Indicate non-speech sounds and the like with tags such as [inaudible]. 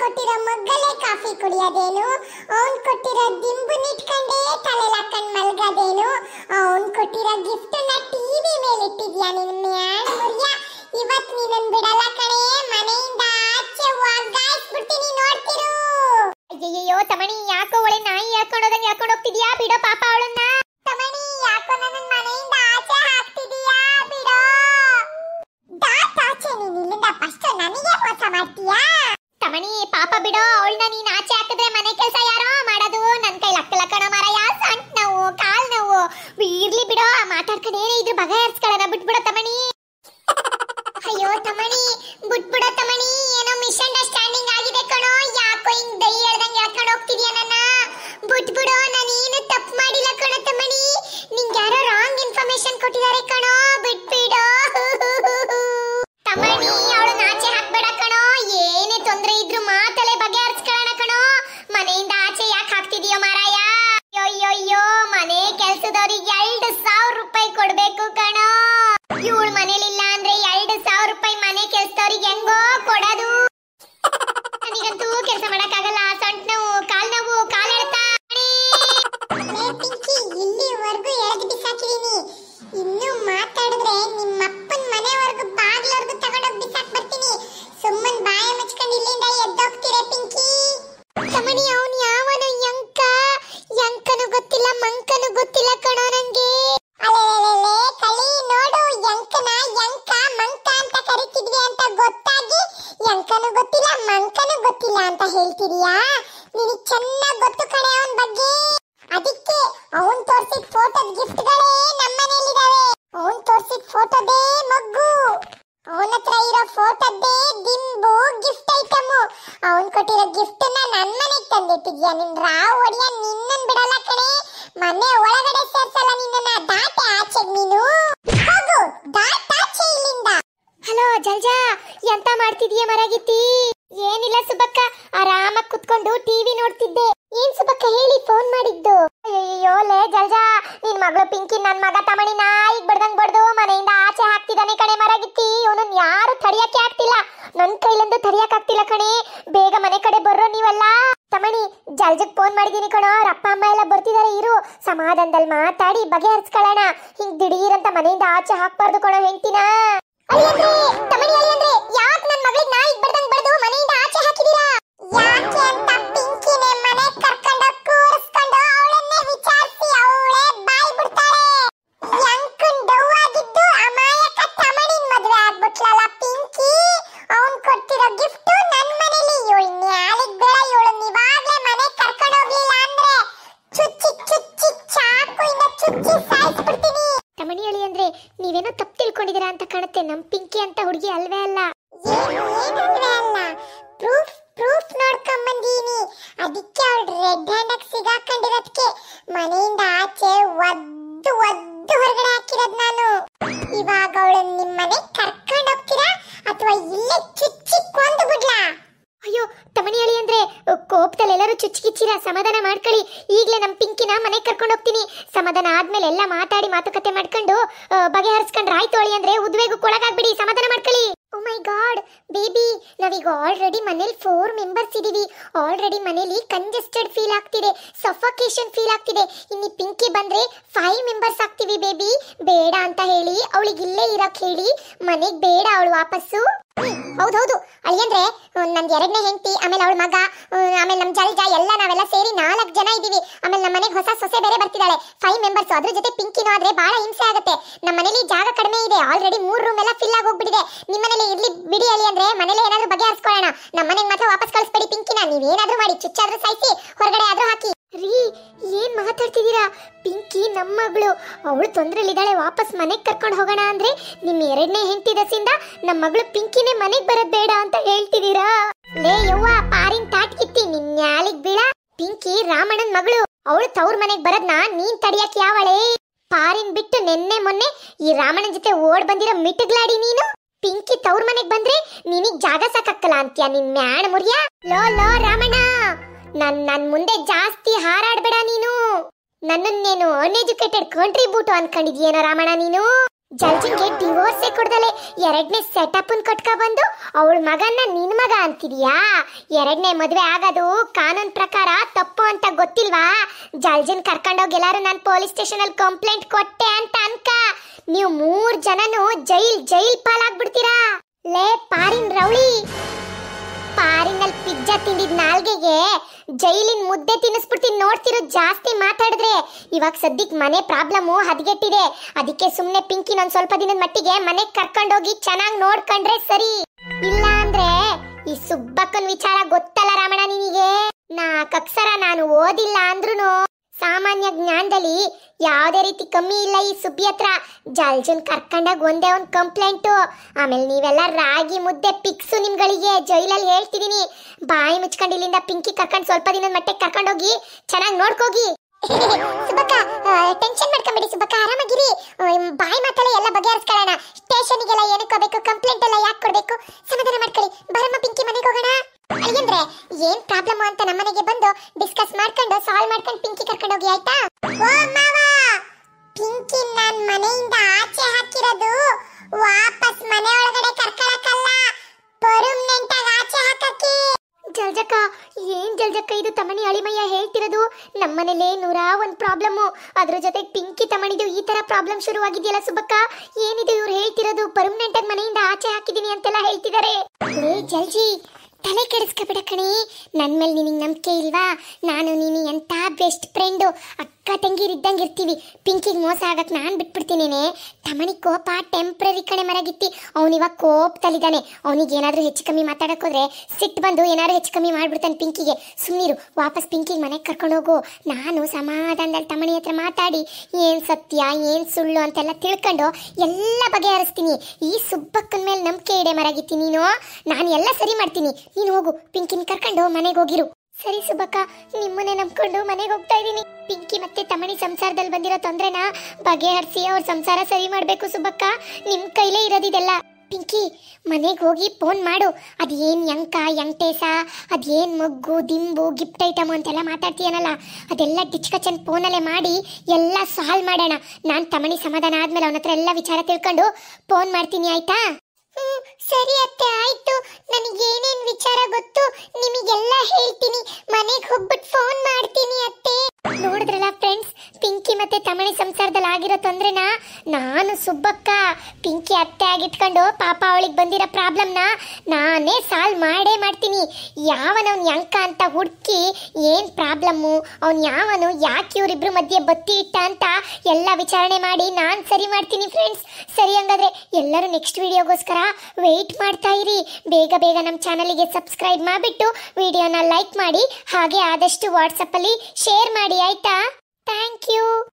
ಕೊಟ್ಟಿರೋ ಮಗ್ಗಲೇ ಕಾಫಿ ಕುಡಿಯೋದೇನು ಅವನ್ ಕೊಟ್ಟಿರೋ ದಿಂಬು ನಿಟ್ಕೊಂಡೇ ತಲೆಲಾಕೊಂಡ್ ಮಲ್ಗೋದೇನು ಅವನ್ ಕೊಟ್ಟಿರೋ ಗಿಫ್ಟ್ ನ ಟಿವಿ ಮೇಲೆ ಇಟ್ಟಿದ್ಯಾ ನಿನ್ ಮ್ಯಾನ್ ಮುರಿಯ ಇವತ್ ನೀನನ್ ಬಿಡಲ್ಲ ಕಣೇ ಮನೆಯಿಂದ ಆಚೆ ಒಗ್ಗಾಯಿಸ್ಬಿಡ್ತೀನಿ ನೋಡ್ತಿರು ಅಯ್ಯಯ್ಯೋ ತಮಣಿ ಯಾಕೋ ಒಳ್ಳೆ ನಾಯಿ ಹಾಕೊಂಡೋದಂಗೆ ಹಾಕೊಂಡು ಹೋಗ್ತಿದ್ಯಾ ಬಿಡೋ ಪಾಪ ಅವಳನ್ನ ತಮಣಿ ಯಾಕೋ ನನ್ನ ಮನೆಯಿಂದ ಆಚೆ ಹಾಕ್ತಿದೀಯಾ ಬಿಡೋ ದಾಟ್ ಆಚೆ ನೀನ್ ಫಸ್ಟ್ ನನಗೆ ಮೋಸ ಮಾಡ್ತೀಯಾ ಪಾಪ ಬಿಡೋ ಅವಳನ್ನ ನೀನ್ ಆಚೆ ಹಾಕಿದ್ರೆ ಮನೆ ಕೆಲಸ ಯಾರೋ ಮಾಡೋದು ನನ್ ಕೈ ಲಕ್ಕ ಕಣ ಮರಯ ಸಣ್ಣ ನೋವು ಕಾಲ್ ನೋವು ಇರ್ಲಿ ಬಿಡೋ ಮಾತಾಡ್ಕೊಂಡೇ ಇದ್ರ ಬಗೆ ಹರ್ಸ್ಕೊಳ್ಳೋಣ ಬಿಟ್ಬಿಡೋ ತಮಣಿ ಅಯ್ಯೋ ತಮಣಿ ಬಿಟ್ಬಿಡೋ ತಮಣಿ ಏನೋ ಮಿಷನ್ ಅಂಡರ್ಸ್ಟ್ಯಾಂಡಿಂಗ್ ಆಗಿದೆ ಕಣೋ ಯಾಕೋ ಹಿಂಗ್ ದೈ ಹೇಳ್ದಂಗೆ ಹೇಳ್ಕೊಂಡು ಹೋಗ್ತಿದ್ಯ ನನ್ನ ಬಿಟ್ಬಿಡೋ ನಾನು ಏನು ತಪ್ಪು ಮಾಡಿಲ್ಲ ಕಣೋ ತಮಣಿ ನಿಂಗೆ ಯಾರೋ ರಾಂಗ್ ಇನ್ಫಾರ್ಮೇಶನ್ ಕೊಟ್ಟಿದ್ದಾರೆ ಕಣೋ ಕಾಕನೂ ಗೊತ್ತಿಲ್ಲ ಮಂಕನು ಗೊತ್ತಿಲ್ಲ ಅಂತ ಹೇಳ್ತಿದೀಯಾ ನಿನಗೆ ಚೆನ್ನಾಗಿ ಗೊತ್ತು ಕಣೆ ಅವನ ಬಗ್ಗೆ ಅದಕ್ಕೆ ಅವನ್ ತೋರ್ಸಿದ ಫೋಟೋದ ಗಿಫ್ಟ್ಗಳೇ ನಮ್ಮ ಮನೇಲಿದಾವೆ ಅವನ್ ತೋರ್ಸಿದ ಫೋಟೋದೇ ಮಗ್ಗು ಅವನ ಹತ್ರ ಇರೋ ಫೋಟೋದೇ ದಿಂಬು ಗಿಫ್ಟ್ ಐಟಮ್ ಅವನ್ ಕೊಟ್ಟಿರೋ ಗಿಫ್ಟ್ ನ ನನ್ ಮನೆಗೆ ತಂದಿಟ್ಟಿದ್ಯಾ ನಿನ್ ರಾವ್ ಒಡಿಯ ನಿನ್ನನ್ ಬಿಡಲ್ಲ ಕಣೆ ಮನೆ ಒಳಗಡೆ ಸೇರ್ಸಲ್ಲ ನಿನ್ನ ದಾಟೆ ಆಚೆಗ್ ನೀನು ಹೋಗು ದಾಟ ಜಲ್ಜಾ ಎಂತ ಮಾಡ್ತಿದೀಯ ಮರಗಿತ್ತಿ ಏನಿಲ್ಲ ಸುಬಕ್ಕ ಆರಾಮಾಗ್ ಕುತ್ಕೊಂಡು ಟಿವಿ ನೋಡ್ತಿದ್ದೆ ಏನ್ ಸುಬಕ್ಕ ಹೇಳಿ ಫೋನ್ ಮಾಡಿದ್ದು ಅಯ್ಯೋ ಲೇ ಜಲ್ಜಾ ನಿನ್ ಮಗಳು ಪಿಂಕಿ ನನ್ ಮಗ ತಮಣಿ ನಾಯಿಗ್ ಬಡ್ದಂಗ್ ಬಡ್ದು ಮನೆಯಿಂದ ಆಚೆ ಹಾಕ್ತಿದಾನೆ ಕಣೆ ಮರಗಿತ್ತಿ ಇವನನ್ ಯಾರು ತಡಿಯಕ್ಕೆ ಆಗ್ತಿಲ್ಲ ನನ್ ಕೈಲಂದು ತಡಿಯಕ್ ಆಗ್ತಿಲ್ಲ ಕಣೆ ಬೇಗ ಮನೆ ಕಡೆ ಬರ್ರೋ ನೀವಲ್ಲ ತಮಣಿ ಜಲ್ಜಕ್ ಫೋನ್ ಮಾಡಿದೀನಿ ಕಣೋ ಅವ್ರ ಅಪ್ಪ ಅಮ್ಮ ಎಲ್ಲ ಬರ್ತಿದಾರೆ ಇರು ಸಮಾಧಾನದಲ್ಲಿ ಮಾತಾಡಿ ಬಗೆಹರಿಸ್ಕೊಳ್ಳೋಣ ಹಿಂಗ್ ಅಂತ ಮನೆಯಿಂದ ಆಚೆ ಹಾಕ್ಬಾರ್ದು ಕಣ ಹೆಂಡ್ತಿನ ¡Ay, André! ಕಿಚ್ ಕಿಚ್ಚಿರ ಸಮಾಧಾನ ಮಾಡ್ಕೊಳ್ಳಿ ಈಗಲೇ ನಮ್ಮ ಪಿಂಕಿನ ಮನೆ ಕರ್ಕೊಂಡು ಹೋಗ್ತೀನಿ ಸಮಾಧಾನ ಆದ್ಮೇಲೆ ಎಲ್ಲ ಮಾತಾಡಿ ಮಾತುಕತೆ ಮಾಡ್ಕೊಂಡು ಬಗೆಹರಿಸ್ಕೊಂಡ್ರೆ ಆಯ್ತು ಅಳಿ ಅಂದ್ರೆ ಉದ್ವೇಗಕ್ಕೊಳಗಾಗ್ಬಿಡಿ ಸಮಾಧಾನ ಮಾಡ್ಕೊಳ್ಳಿ ಓ ಮೈ ಗಾಡ್ ಬೇಬಿ ನಾವೀಗ ಆಲ್ರೆಡಿ ಮನೇಲಿ ಫೋರ್ ಮೆಂಬರ್ಸ್ ಇದ್ದೀವಿ ಆಲ್ರೆಡಿ ಮನೇಲಿ ಕಂಜೆಸ್ಟೆಡ್ ಫೀಲ್ ಆಗ್ತಿದೆ ಸಫಕೇಶನ್ ಫೀಲ್ ಆಗ್ತಿದೆ ಇನ್ನು ಪಿಂಕಿ ಬಂದರೆ ಫೈವ್ ಮೆಂಬರ್ಸ್ ಆಗ್ತೀವಿ ಬೇಬಿ ಬೇಡ ಅಂತ ಹೇಳಿ ಅವಳಿಗೆ ಇಲ್ಲೇ ಇರಕ್ಕೆ ಹೇಳಿ ಮನೆಗೆ ಬೇಡ ಅವಳು ವಾಪಸ್ಸು ಹೌದೌದು ಅಲ್ಲಿಂದ್ರೆ ನಂದು ಎರಡನೇ ಹೆಂಡತಿ ಆಮೇಲೆ ಅವಳ ಮಗ ಆಮೇಲೆ ನಮ್ಮ ಜಲ್ಜ ಎಲ್ಲ ನಾವೆಲ್ಲ ಸೇರಿ ನಾಲ್ಕು ಜನ ಇದ್ದೀವಿ ಆಮೇಲೆ ನಮ್ಮ ಮನೆಗೆ ಹೊಸ ಸೊಸೆ ಬೇರೆ ಬರ್ತಿದ್ದಾಳೆ ಫೈವ್ ಮೆಂಬರ್ಸ್ ಅದ್ರ ಜೊತೆ ಪಿಂಕಿನೂ ಆದರೆ ಭಾಳ ಹಿಂಸೆ ಆಗುತ್ತೆ ನಮ್ಮ ಮನೇಲಿ ಜಾಗ ಕಡಿಮೆ ಇದೆ ಆಲ್ರೆಡಿ ಮೂರು ರೂಮ್ ಎಲ್ಲ ಫಿಲ್ ಆಗಿ ಹೋಗ್ಬಿಟ್ಟಿದೆ ನಿಮ್ಮ ಮನೇಲಿ ಇರ್ಲಿ ಬಿಡಿ ಅಲ್ಲಿ ಅಂದ್ರೆ ಮನೇಲಿ ಏನಾದ್ರೂ ಬಗೆ ನಮ್ಮ ಮನೆಗೆ ಮಾತ್ರ ವಾಪಸ್ ಕಳಿಸ್ಬೇಡಿ ಪಿಂಕಿನ ನೀವೇನಾದ್ರೂ ಮಾಡಿ ಚುಚ್ಚಾದ್ರೂ ಸಾಯಿಸಿ ಹೊರಗಡೆ ಆದ್ರೂ ಹಾಕಿ ರೀ ಏನ್ ಮಾತಾಡ್ತಿದ್ದೀರಾ ಪಿಂಕಿ ನಮ್ಮ ಮಗಳು ಅವಳು ತೊಂದ್ರೆಲಿದ್ದಾಳೆ ವಾಪಸ್ ಮನೆಗೆ ಕರ್ಕೊಂಡು ಹೋಗೋಣ ಅಂದ್ರೆ ನಿಮ್ಮ ಎರಡನೇ ಹೆಂಡತಿ ದಸಿಂದ ನಮ್ಮ ಮಗಳು ಪಿಂಕಿನೇ ಮನೆಗೆ ಬರೋದ್ ಬೇಡ ಅಂತ ಹೇಳ್ತಿದ್ದೀರಾ ಲೇ ಯವ್ವ ಪಾರಿನ್ ತಾಟ್ ಕಿತ್ತಿ ನಿನ್ ನ್ಯಾಲಿಗ್ ಬೀಳ ಪಿಂಕಿ ರಾಮಣ್ಣನ್ ಮಗಳು ಅವಳು ತವ್ರ ಮನೆಗೆ ಬರೋದ್ನ ನೀನ್ ತಡಿಯಕ್ ಯಾವಳೆ ಪಾರಿನ್ ಬಿಟ್ಟು ನಿನ್ನೆ ಮೊನ್ನೆ ಈ ರಾಮಣ್ಣನ ಜೊತೆ ಓಡ್ ಬಂದಿರೋ ಮಿಟ್ಟಗ್ಲಾಡಿ ನೀನು ಪಿಂಕಿ ತವ್ರ ಮನೆಗ್ ಬಂದ್ರೆ ನಿನಗ್ ಜಾಗ ಸಾಕಕ್ಕಲ್ಲ ಅಂತೀಯ ನಿನ್ ಮ್ಯಾಣ ಮುರಿಯ ಲೋ ಲೋ ರಾಮಣ್ಣ ನನ್ ನನ್ ಮುಂದೆ ಜಾಸ್ತಿ ಹಾರಾಡ್ಬೇಡ ನೀನು ನನ್ನನ್ನೇನು ಅನ್ಎಜುಕೇಟೆಡ್ ಕಂಟ್ರಿಬ್ಯೂಟ್ ಅನ್ಕೊಂಡಿದ್ಯೇನೋ ರಾಮಣ್ಣ ನೀನು ಜಡ್ಜಿಗೆ ಡಿವೋರ್ಸೇ ಕೊಡ್ದಲೆ ಎರಡನೇ ಸೆಟಪ್ನ ಬಂದು ಅವಳ ಮಗನ್ನ ನಿನ್ ಮಗ ಅಂತಿದೀಯಾ ಎರಡನೇ ಮದುವೆ ಆಗೋದು ಕಾನೂನು ಪ್ರಕಾರ ತಪ್ಪು ಅಂತ ಗೊತ್ತಿಲ್ವಾ ಜಲ್ಜಿನ ಕರ್ಕೊಂಡೋಗಿ ಎಲ್ಲರೂ ನಾನು ಪೊಲೀಸ್ ಸ್ಟೇಷನಲ್ಲಿ ಕಂಪ್ಲೇಂಟ್ ಕೊಟ್ಟೆ ಅಂತ ಅನ್ಕ ನೀವು ಮೂರು ಜನನು ಜೈಲ್ ಜೈಲ್ ಪಾಲಾಗ್ಬಿಡ್ತೀರಾ ಲೇ ಪಾರಿನ್ ರೌಳಿ ಪಾರಿನಲ್ಲಿ ಪಿಜ್ಜಾ ತಿಂದಿದ್ ನಾಲ್ಗೆಗೆ ಜೈಲಿನ ಮುದ್ದೆ ತಿನ್ನಿಸ್ಬಿಡ್ತೀನಿ ನೋಡ್ತಿರೋ ಜಾಸ್ತಿ ಮಾತಾಡಿದ್ರೆ ಇವಾಗ ಸದ್ಯಕ್ಕೆ ಮನೆ ಪ್ರಾಬ್ಲಮ್ಮು ಹದಗೆಟ್ಟಿದೆ ಅದಕ್ಕೆ ಸುಮ್ಮನೆ ಪಿಂಕಿ ನಾನು ಸ್ವಲ್ಪ ದಿನದ ಮಟ್ಟಿಗೆ ಮನೆಗೆ ಕರ್ಕೊಂಡೋಗಿ ಚೆನ್ನಾಗಿ ನೋಡ್ಕೊಂಡ್ರೆ ಸರಿ ಇಲ್ಲ ಅಂದ್ರೆ ಈ ಸುಬ್ಬಕ್ಕನ್ ವಿಚಾರ ಗೊತ್ತಲ್ಲ ರಮಣ ನಿನಗೆ ನಾ ಕಕ್ಸರ ನಾನು ಓದಿಲ್ಲ ಅಂದ್ರೂ ಸಾಮಾನ್ಯ ಜ್ಞಾನದಲ್ಲಿ ಯಾವುದೇ ರೀತಿ ಕಮ್ಮಿ ಇಲ್ಲ ಈ ಸುಬ್ಬಿ ಹತ್ರ ಜಲ್ಜುನ್ ಕರ್ಕೊಂಡಾಗ ಒಂದೇ ಒಂದು ಕಂಪ್ಲೇಂಟು ಆಮೇಲೆ ನೀವೆಲ್ಲ ರಾಗಿ ಮುದ್ದೆ ಪಿಕ್ಸು ನಿಮ್ಗಳಿಗೆ ಜೈಲಲ್ಲಿ ಹೇಳ್ತಿದ್ದೀನಿ ಬಾಯಿ ಮುಚ್ಕೊಂಡು ಇಲ್ಲಿಂದ ಪಿಂಕಿ ಕರ್ಕೊಂಡು ಸ್ವಲ್ಪ ದಿನದ ಮಟ್ಟಿಗೆ ಕರ್ಕೊಂಡೋಗಿ ಚೆನ್ನಾಗಿ ನೋಡ್ಕೋಗಿ [laughs] ಸುಬ್ಬಕ್ಕ ಟೆನ್ಷನ್ ಸುಬ್ಬಕ್ಕ ಆರಾಮಾಗಿರಿ ಬಾಯಿ ಮಾತಲ್ಲೇ ಎಲ್ಲ ಬಗೆಹರಿಸ್ಕೊಳ್ಳೋಣ ಸ್ಟೇಷನಿಗೆಲ್ಲ ಏನಕ್ಕೆ ಕಂಪ್ಲೇಂಟ್ ಎಲ್ಲ ಯಾಕೆ ಕೊಡಬೇಕು ಸಮಾಧಾನ ಮಾಡ್ಕೊಳ್ಳಿ ಬರಮ್ಮ ಪಿಂಕಿ ಮನೆಗೆ ಹೋಗೋಣ ಅಯ್ಯಂದ್ರೆ ಏನ್ ಪ್ರಾಬ್ಲಮ್ ಅಂತ ನಮ್ಮನೆಗೆ ಬಂದು ಡಿಸ್ಕಸ್ ಮಾಡ್ಕೊಂಡು ಸಾಲ್ವ್ ಮಾಡ್ಕೊಂಡು ಪಿಂಕಿ ಕರ್ಕೊಂಡು ಹೋಗಿ ಆಯ್ತಾ ಓ ಮಾವಾ ಪಿಂಕಿ ನಾನ್ ಮನೆಯಿಂದ ಆಚೆ ಹಾಕಿರೋದು ವಾಪಸ್ ಮನೆ ಒಳಗಡೆ ಕರ್ಕೊಳಕಲ್ಲ ಪರ್ಮನೆಂಟ್ ಆಗಿ ಆಚೆ ಹಾಕಕ್ಕೆ ಜಲ್ಜಕ್ಕ ಏನ್ ಜಲ್ಜಕ್ಕ ಇದು ತಮಣಿ ಅಳಿಮಯ್ಯ ಹೇಳ್ತಿರೋದು ನಮ್ಮನೇಲೆ ನೂರಾ ಒಂದ್ ಪ್ರಾಬ್ಲಮ್ ಅದ್ರ ಜೊತೆಗೆ ಪಿಂಕಿ ತಮಣಿದು ಈ ತರ ಪ್ರಾಬ್ಲಮ್ ಶುರುವಾಗಿದೆಯಲ್ಲ ಸುಬ್ಬಕ್ಕ ಏನಿದು ಇವ್ರು ಹೇಳ್ತಿರೋದು ಪರ್ಮನೆಂಟ್ ಆಗಿ ಮನೆಯಿಂದ ಆಚೆ ಹಾಕಿದೀನಿ ಅಂತೆಲ್ಲ ಹೇಳ್ತಿದ್ದಾರೆ ಜಲ್ಜಿ ತಲೆ ಕೆಡಿಸ್ಕೋಬೇಡ ಕಣೆ ನನ್ನ ಮೇಲೆ ನಿನಗೆ ನಂಬಿಕೆ ಇಲ್ವಾ ನಾನು ನೀನು ಎಂಥ ಬೆಸ್ಟ್ ಫ್ರೆಂಡು ಅಕ್ಕ ಇದ್ದಂಗೆ ಇರ್ತೀವಿ ಪಿಂಕಿಗೆ ಮೋಸ ಆಗಕ್ಕೆ ನಾನು ಬಿಟ್ಬಿಡ್ತೀನೇನೆ ತಮಣಿ ಕೋಪ ಟೆಂಪ್ರರಿ ಕಡೆ ಮರಗಿತ್ತಿ ಅವನಿವಾಗ ಕೋಪದಲ್ಲಿದ್ದಾನೆ ಅವನಿಗೆ ಏನಾದರೂ ಹೆಚ್ಚು ಕಮ್ಮಿ ಹೋದ್ರೆ ಸಿಟ್ಟು ಬಂದು ಏನಾದರೂ ಹೆಚ್ಚು ಕಮ್ಮಿ ಮಾಡ್ಬಿಡ್ತಾನೆ ಪಿಂಕಿಗೆ ಸುಮ್ಮನಿರು ವಾಪಸ್ ಪಿಂಕಿಗೆ ಮನೆಗೆ ಕರ್ಕೊಂಡು ಹೋಗು ನಾನು ಸಮಾಧಾನದಲ್ಲಿ ತಮಣಿ ಹತ್ರ ಮಾತಾಡಿ ಏನು ಸತ್ಯ ಏನು ಸುಳ್ಳು ಅಂತೆಲ್ಲ ತಿಳ್ಕೊಂಡು ಎಲ್ಲ ಬಗೆಹರಿಸ್ತೀನಿ ಈ ಸುಬ್ಬಕ್ಕನ ಮೇಲೆ ನಂಬಿಕೆ ಇಡೆ ಮರಗಿತ್ತಿ ನೀನು ನಾನು ಎಲ್ಲ ಸರಿ ಮಾಡ್ತೀನಿ ನೀನು ಹೋಗು ಪಿಂಕಿನ ಕರ್ಕೊಂಡು ಮನೆಗೆ ಹೋಗಿರು ಸರಿ ಸುಬಕ್ಕ ನಿಮ್ಮನ್ನೇ ನಂಬ್ಕೊಂಡು ಮನೆಗೆ ಹೋಗ್ತಾ ಇದ್ದೀನಿ ಪಿಂಕಿ ಮತ್ತೆ ತಮಣಿ ಸಂಸಾರದಲ್ಲಿ ಬಂದಿರೋ ತೊಂದ್ರೆನ ಬಗೆಹರಿಸಿ ಅವ್ರ ಸಂಸಾರ ಸರಿ ಮಾಡಬೇಕು ಸುಬಕ್ಕ ನಿಮ್ಮ ಕೈಲೇ ಇರೋದಿದೆಲ್ಲ ಪಿಂಕಿ ಮನೆಗೆ ಹೋಗಿ ಫೋನ್ ಮಾಡು ಅದೇನು ಯಂಕ ಎಂಟೇಸ ಅದೇನು ಮಗ್ಗು ದಿಂಬು ಗಿಫ್ಟ್ ಐಟಮ್ ಅಂತೆಲ್ಲ ಮಾತಾಡ್ತೀಯನಲ್ಲ ಅದೆಲ್ಲ ಡಿಚ್ಕಚನ್ ಫೋನಲ್ಲೇ ಮಾಡಿ ಎಲ್ಲ ಸಾಲ್ವ್ ಮಾಡೋಣ ನಾನು ತಮಣಿ ಸಮಾಧಾನ ಆದಮೇಲೆ ಅವನ ಹತ್ರ ಎಲ್ಲ ವಿಚಾರ ತಿಳ್ಕೊಂಡು ಫೋನ್ ಮಾಡ್ತೀನಿ ಆಯಿತಾ ಸರಿ ಅತ್ತೆ ಆಯ್ತು ನನಗೆ ಏನೇನ್ ವಿಚಾರ ಗೊತ್ತು ನಿಮಗೆಲ್ಲ ಹೇಳ್ತೀನಿ ಮನೆಗೆ ಹೋಗ್ಬಿಟ್ಟು ಫೋನ್ ಮಾಡ್ತೀನಿ ಅತ್ತೆ ನೋಡಿದ್ರಲ್ಲ ಫ್ರೆಂಡ್ಸ್ ಪಿಂಕಿ ತಮಿಳಿ ಸಂಸಾರದಲ್ಲಿ ಆಗಿರೋ ತೊಂದ್ರೆನ ನಾನು ಸುಬ್ಬಕ್ಕ ಪಿಂಕಿ ಅತ್ತೆ ಆಗಿಟ್ಕೊಂಡು ಪಾಪ ಅವಳಿಗೆ ಬಂದಿರೋ ಪ್ರಾಬ್ಲಮ್ನ ನಾನೇ ಸಾಲ್ವ್ ಮಾಡೇ ಮಾಡ್ತೀನಿ ಯಾವನವ್ನು ಯಂಕ ಅಂತ ಹುಡುಕಿ ಏನು ಪ್ರಾಬ್ಲಮ್ಮು ಅವ್ನು ಯಾವನು ಯಾಕೆ ಇವರಿಬ್ರು ಮಧ್ಯೆ ಬತ್ತಿ ಇಟ್ಟ ಅಂತ ಎಲ್ಲ ವಿಚಾರಣೆ ಮಾಡಿ ನಾನು ಸರಿ ಮಾಡ್ತೀನಿ ಫ್ರೆಂಡ್ಸ್ ಸರಿ ಹಂಗಾದ್ರೆ ಎಲ್ಲರೂ ನೆಕ್ಸ್ಟ್ ವಿಡಿಯೋಗೋಸ್ಕರ ವೆಯ್ಟ್ ಮಾಡ್ತಾ ಇರಿ ಬೇಗ ಬೇಗ ನಮ್ಮ ಚಾನಲಿಗೆ ಸಬ್ಸ್ಕ್ರೈಬ್ ಮಾಡಿಬಿಟ್ಟು ವಿಡಿಯೋನ ಲೈಕ್ ಮಾಡಿ ಹಾಗೆ ಆದಷ್ಟು ವಾಟ್ಸಪ್ಪಲ್ಲಿ ಶೇರ್ ಮಾಡಿ ಆಯಿತಾ ಥ್ಯಾಂಕ್ ಯು